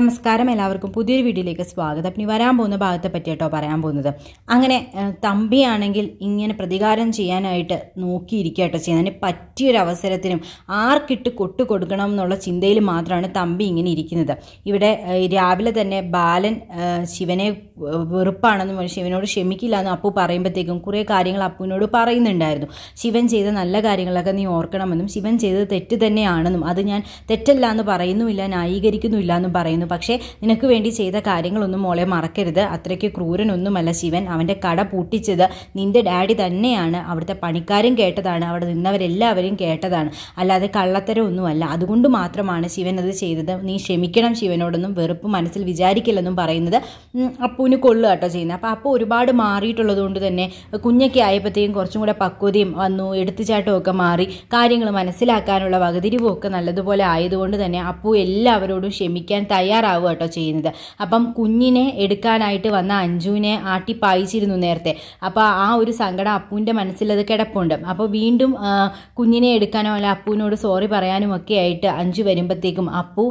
നമസ്കാരം എല്ലാവർക്കും പുതിയൊരു വീഡിയോയിലേക്ക് സ്വാഗതം ഇനി വരാൻ പോകുന്ന ഭാഗത്തെ കേട്ടോ പറയാൻ പോകുന്നത് അങ്ങനെ തമ്പിയാണെങ്കിൽ ഇങ്ങനെ പ്രതികാരം ചെയ്യാനായിട്ട് നോക്കിയിരിക്കട്ടോ ചെയ്യാൻ അതിന് പറ്റിയൊരവസരത്തിനും ആർക്കിട്ട് കൊട്ടു കൊടുക്കണം എന്നുള്ള ചിന്തയിൽ മാത്രമാണ് തമ്പി ഇങ്ങനെ ഇരിക്കുന്നത് ഇവിടെ രാവിലെ തന്നെ ബാലൻ ശിവനെ വെറുപ്പാണെന്നും ശിവനോട് ക്ഷമിക്കില്ല എന്നും അപ്പു പറയുമ്പോഴത്തേക്കും കുറേ കാര്യങ്ങൾ അപ്പുവിനോട് പറയുന്നുണ്ടായിരുന്നു ശിവൻ ചെയ്ത നല്ല കാര്യങ്ങളൊക്കെ നീ ഓർക്കണമെന്നും ശിവൻ ചെയ്തത് തെറ്റ് തന്നെയാണെന്നും അത് ഞാൻ തെറ്റല്ല എന്ന് പറയുന്നുമില്ല ന്യായീകരിക്കുന്നുമില്ല എന്നും പറയുന്നു പക്ഷേ നിനക്ക് വേണ്ടി ചെയ്ത കാര്യങ്ങളൊന്നും മോളെ മറക്കരുത് അത്രയ്ക്ക് ക്രൂരനൊന്നുമല്ല ശിവൻ അവൻ്റെ കട പൂട്ടിച്ചത് നിൻ്റെ ഡാഡി തന്നെയാണ് അവിടുത്തെ പണിക്കാരും കേട്ടതാണ് അവിടെ നിന്നവരെല്ലാവരും കേട്ടതാണ് അല്ലാതെ കള്ളത്തരമൊന്നുമല്ല അതുകൊണ്ട് മാത്രമാണ് ശിവൻ അത് ചെയ്തത് നീ ക്ഷമിക്കണം ശിവനോടൊന്നും വെറുപ്പ് മനസ്സിൽ വിചാരിക്കില്ലെന്നും പറയുന്നത് അപ്പൂന് കൊള്ളു കേട്ടോ ചെയ്യുന്നത് അപ്പോൾ അപ്പോൾ ഒരുപാട് മാറിയിട്ടുള്ളത് കൊണ്ട് തന്നെ കുഞ്ഞൊക്കെ ആയപ്പോഴത്തേക്കും കുറച്ചും കൂടെ പക്വതയും വന്നു എടുത്തുചാട്ടമൊക്കെ ഒക്കെ മാറി കാര്യങ്ങൾ മനസ്സിലാക്കാനുള്ള വകതിരിവും ഒക്കെ നല്ലതുപോലെ ആയതുകൊണ്ട് തന്നെ അപ്പു എല്ലാവരോടും ക്ഷമിക്കാൻ തയ്യാർ തയ്യാറാവുക കേട്ടോ ചെയ്യുന്നത് അപ്പം കുഞ്ഞിനെ എടുക്കാനായിട്ട് വന്ന അഞ്ജുവിനെ ആട്ടി പായിച്ചിരുന്നു നേരത്തെ അപ്പോൾ ആ ഒരു സങ്കടം അപ്പുവിൻ്റെ മനസ്സിലത് കിടപ്പുണ്ട് അപ്പോൾ വീണ്ടും കുഞ്ഞിനെ എടുക്കാനോ അല്ല അപ്പുവിനോട് സോറി പറയാനും ഒക്കെ ആയിട്ട് അഞ്ജു വരുമ്പോഴത്തേക്കും അപ്പു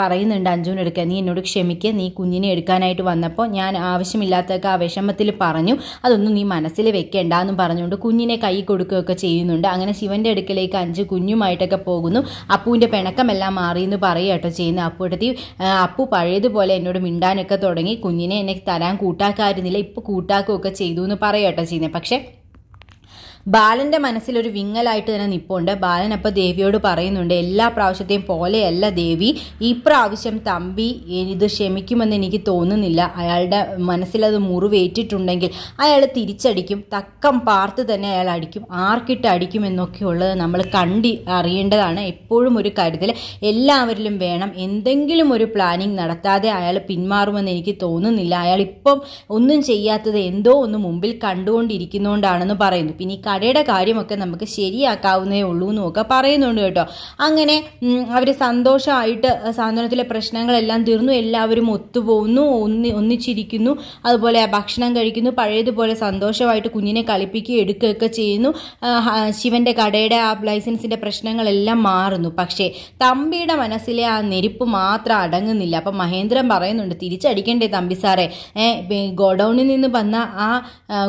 പറയുന്നുണ്ട് അഞ്ജുവിനെടുക്കുക നീ എന്നോട് ക്ഷമിക്കുക നീ കുഞ്ഞിനെ എടുക്കാനായിട്ട് വന്നപ്പോൾ ഞാൻ ആവശ്യമില്ലാത്തൊക്കെ ആ വിഷമത്തിൽ പറഞ്ഞു അതൊന്നും നീ മനസ്സിൽ വെക്കേണ്ട എന്നും പറഞ്ഞുകൊണ്ട് കുഞ്ഞിനെ കൈ കൊടുക്കുകയൊക്കെ ചെയ്യുന്നുണ്ട് അങ്ങനെ ശിവൻ്റെ അടുക്കലേക്ക് അഞ്ച് കുഞ്ഞുമായിട്ടൊക്കെ പോകുന്നു അപ്പുവിൻ്റെ പിണക്കമെല്ലാം മാറി എന്ന് പറയുക കേട്ടോ ചെയ്യുന്ന അപ്പുവിടെ കരുതി അപ്പു പഴയതുപോലെ എന്നോട് മിണ്ടാനൊക്കെ തുടങ്ങി കുഞ്ഞിനെ എന്നെ തരാൻ കൂട്ടാക്കായിരുന്നില്ല ഇപ്പോൾ കൂട്ടാക്കുകയൊക്കെ ചെയ്തു എന്ന് പറയട്ടോ ചെയ്യുന്നത് പക്ഷേ ബാലന്റെ മനസ്സിൽ ഒരു വിങ്ങലായിട്ട് തന്നെ നിപ്പുണ്ട് ബാലൻ അപ്പോൾ ദേവിയോട് പറയുന്നുണ്ട് എല്ലാ പ്രാവശ്യത്തെയും പോലെയല്ല ദേവി ഇപ്രാവശ്യം തമ്പി ഇത് ക്ഷമിക്കുമെന്ന് എനിക്ക് തോന്നുന്നില്ല അയാളുടെ മനസ്സിലത് മുറിവേറ്റിട്ടുണ്ടെങ്കിൽ അയാൾ തിരിച്ചടിക്കും തക്കം പാർത്ത് തന്നെ അയാൾ അടിക്കും ആർക്കിട്ട് അടിക്കും ഉള്ളത് നമ്മൾ കണ്ടി അറിയേണ്ടതാണ് എപ്പോഴും ഒരു കാര്യത്തിൽ എല്ലാവരിലും വേണം എന്തെങ്കിലും ഒരു പ്ലാനിങ് നടത്താതെ അയാൾ പിന്മാറുമെന്ന് എനിക്ക് തോന്നുന്നില്ല അയാൾ ഇപ്പം ഒന്നും ചെയ്യാത്തത് എന്തോ ഒന്ന് മുമ്പിൽ കണ്ടുകൊണ്ടിരിക്കുന്നോണ്ടാണെന്ന് പറയുന്നു പിന്നെ ഈ കരയുടെ കാര്യമൊക്കെ നമുക്ക് ശരിയാക്കാവുന്നേ ഉള്ളൂ എന്നൊക്കെ പറയുന്നുണ്ട് കേട്ടോ അങ്ങനെ അവർ സന്തോഷമായിട്ട് സാന്ത്വനത്തിലെ പ്രശ്നങ്ങളെല്ലാം തീർന്നു എല്ലാവരും ഒത്തുപോകുന്നു ഒന്നി ഒന്നിച്ചിരിക്കുന്നു അതുപോലെ ഭക്ഷണം കഴിക്കുന്നു പഴയതുപോലെ സന്തോഷമായിട്ട് കുഞ്ഞിനെ കളിപ്പിക്കുകയും എടുക്കുകയൊക്കെ ചെയ്യുന്നു ശിവൻ്റെ കടയുടെ ആ ലൈസൻസിൻ്റെ പ്രശ്നങ്ങളെല്ലാം മാറുന്നു പക്ഷേ തമ്പിയുടെ മനസ്സിലെ ആ നെരിപ്പ് മാത്രം അടങ്ങുന്നില്ല അപ്പം മഹേന്ദ്രൻ പറയുന്നുണ്ട് തിരിച്ചടിക്കണ്ടേ തമ്പി സാറേ ഗോഡൗണിൽ നിന്ന് വന്ന ആ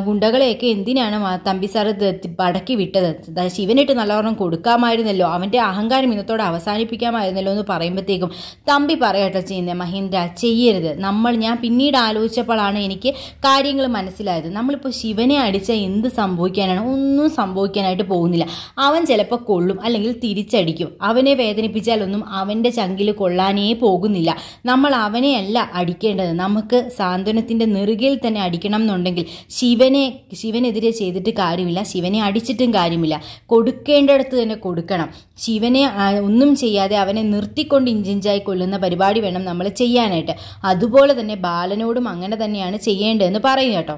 ഗുണ്ടകളെയൊക്കെ എന്തിനാണ് തമ്പി സാറ് പടക്കി വിട്ടത് ശിവനിട്ട് നല്ലവണ്ണം കൊടുക്കാമായിരുന്നല്ലോ അവൻ്റെ അഹങ്കാരം ഇന്നത്തോടെ അവസാനിപ്പിക്കാമായിരുന്നല്ലോ എന്ന് പറയുമ്പോഴത്തേക്കും തമ്പി പറയട്ടെ ചെയ്യുന്നത് മഹീന്ദ്ര ചെയ്യരുത് നമ്മൾ ഞാൻ പിന്നീട് ആലോചിച്ചപ്പോഴാണ് എനിക്ക് കാര്യങ്ങൾ മനസ്സിലായത് നമ്മളിപ്പോൾ ശിവനെ അടിച്ചാൽ എന്ത് സംഭവിക്കാനാണ് ഒന്നും സംഭവിക്കാനായിട്ട് പോകുന്നില്ല അവൻ ചിലപ്പോൾ കൊള്ളും അല്ലെങ്കിൽ തിരിച്ചടിക്കും അവനെ വേദനിപ്പിച്ചാലൊന്നും അവൻ്റെ ചങ്കിൽ കൊള്ളാനേ പോകുന്നില്ല നമ്മൾ അവനെയല്ല അടിക്കേണ്ടത് നമുക്ക് സാന്ത്വനത്തിൻ്റെ നെറുകയിൽ തന്നെ അടിക്കണം എന്നുണ്ടെങ്കിൽ ശിവനെ ശിവനെതിരെ ചെയ്തിട്ട് കാര്യമില്ല ശിവൻ ശിവനെ അടിച്ചിട്ടും കാര്യമില്ല കൊടുക്കേണ്ടടുത്ത് തന്നെ കൊടുക്കണം ശിവനെ ഒന്നും ചെയ്യാതെ അവനെ നിർത്തിക്കൊണ്ട് ഇഞ്ചിഞ്ചായി കൊല്ലുന്ന പരിപാടി വേണം നമ്മൾ ചെയ്യാനായിട്ട് അതുപോലെ തന്നെ ബാലനോടും അങ്ങനെ തന്നെയാണ് ചെയ്യേണ്ടതെന്ന് പറയും കേട്ടോ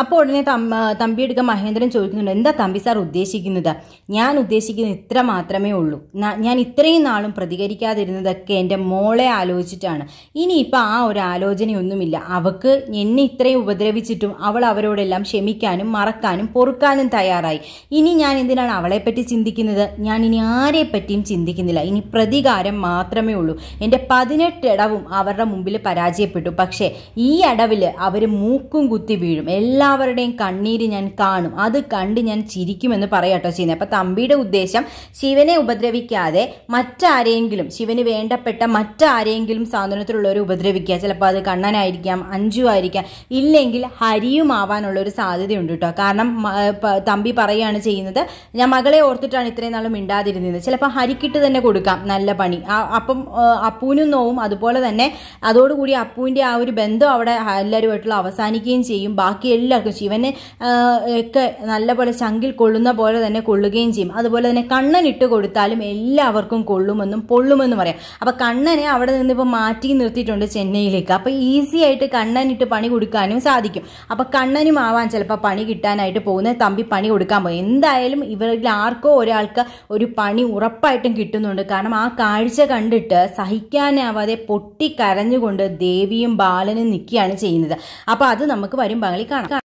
അപ്പോൾ ഉടനെ തമ്പിയെടുക്കാൻ മഹേന്ദ്രൻ ചോദിക്കുന്നുണ്ട് എന്താ തമ്പി സാർ ഉദ്ദേശിക്കുന്നത് ഞാൻ ഉദ്ദേശിക്കുന്നത് ഇത്ര മാത്രമേ ഉള്ളൂ ഞാൻ ഇത്രയും നാളും പ്രതികരിക്കാതിരുന്നതൊക്കെ എൻ്റെ മോളെ ആലോചിച്ചിട്ടാണ് ഇനിയിപ്പോൾ ആ ഒരു ആലോചനയൊന്നുമില്ല അവക്ക് എന്നെ ഇത്രയും ഉപദ്രവിച്ചിട്ടും അവൾ അവരോടെല്ലാം ക്ഷമിക്കാനും മറക്കാനും പൊറുക്കാനും തയ്യാറായി ഇനി ഞാൻ എന്തിനാണ് അവളെപ്പറ്റി ചിന്തിക്കുന്നത് ഞാൻ ഇനി ആരെപ്പറ്റിയും ചിന്തിക്കുന്നില്ല ഇനി പ്രതികാരം മാത്രമേ ഉള്ളൂ എൻ്റെ പതിനെട്ട് ഇടവും അവരുടെ മുമ്പിൽ പരാജയപ്പെട്ടു പക്ഷേ ഈ അടവിൽ അവർ മൂക്കും കുത്തി വീഴും എല്ലാം എല്ലാവരുടെയും കണ്ണീര് ഞാൻ കാണും അത് കണ്ട് ഞാൻ ചിരിക്കുമെന്ന് പറയാട്ടോ ചെയ്യുന്നത് അപ്പം തമ്പിയുടെ ഉദ്ദേശം ശിവനെ ഉപദ്രവിക്കാതെ മറ്റാരെങ്കിലും ശിവന് വേണ്ടപ്പെട്ട മറ്റാരെങ്കിലും സാന്ത്വനത്തിലുള്ളവരെ ഉപദ്രവിക്കുക ചിലപ്പോൾ അത് കണ്ണനായിരിക്കാം അഞ്ചു ആയിരിക്കാം ഇല്ലെങ്കിൽ ഹരിയും ആവാനുള്ള ഒരു സാധ്യതയുണ്ട് കേട്ടോ കാരണം തമ്പി പറയുകയാണ് ചെയ്യുന്നത് ഞാൻ മകളെ ഓർത്തിട്ടാണ് ഇത്രയും നാളും മിണ്ടാതിരുന്നത് ചിലപ്പോൾ ഹരിക്കിട്ട് തന്നെ കൊടുക്കാം നല്ല പണി അപ്പം അപ്പൂനും നോവും അതുപോലെ തന്നെ അതോടുകൂടി അപ്പൂവിൻ്റെ ആ ഒരു ബന്ധം അവിടെ എല്ലാവരുമായിട്ടുള്ള അവസാനിക്കുകയും ചെയ്യും ബാക്കി എല്ലാ എല്ലാവർക്കും ശിവനെ ഒക്കെ നല്ലപോലെ ചങ്കിൽ കൊള്ളുന്ന പോലെ തന്നെ കൊള്ളുകയും ചെയ്യും അതുപോലെ തന്നെ കണ്ണനിട്ട് ഇട്ട് കൊടുത്താലും എല്ലാവർക്കും കൊള്ളുമെന്നും പൊള്ളുമെന്നും പറയാം അപ്പോൾ കണ്ണനെ അവിടെ നിന്ന് മാറ്റി നിർത്തിയിട്ടുണ്ട് ചെന്നൈയിലേക്ക് അപ്പോൾ ഈസി ആയിട്ട് കണ്ണനിട്ട് ഇട്ട് പണി കൊടുക്കാനും സാധിക്കും അപ്പോൾ കണ്ണനും ആവാൻ ചിലപ്പോൾ പണി കിട്ടാനായിട്ട് പോകുന്ന തമ്പി പണി കൊടുക്കാൻ പോകും എന്തായാലും ഇവരിൽ ആർക്കോ ഒരാൾക്ക് ഒരു പണി ഉറപ്പായിട്ടും കിട്ടുന്നുണ്ട് കാരണം ആ കാഴ്ച കണ്ടിട്ട് സഹിക്കാനാവാതെ പൊട്ടി കരഞ്ഞുകൊണ്ട് ദേവിയും ബാലനും നിൽക്കുകയാണ് ചെയ്യുന്നത് അപ്പോൾ അത് നമുക്ക് വരും ഭാഗങ്ങളിൽ കാണാം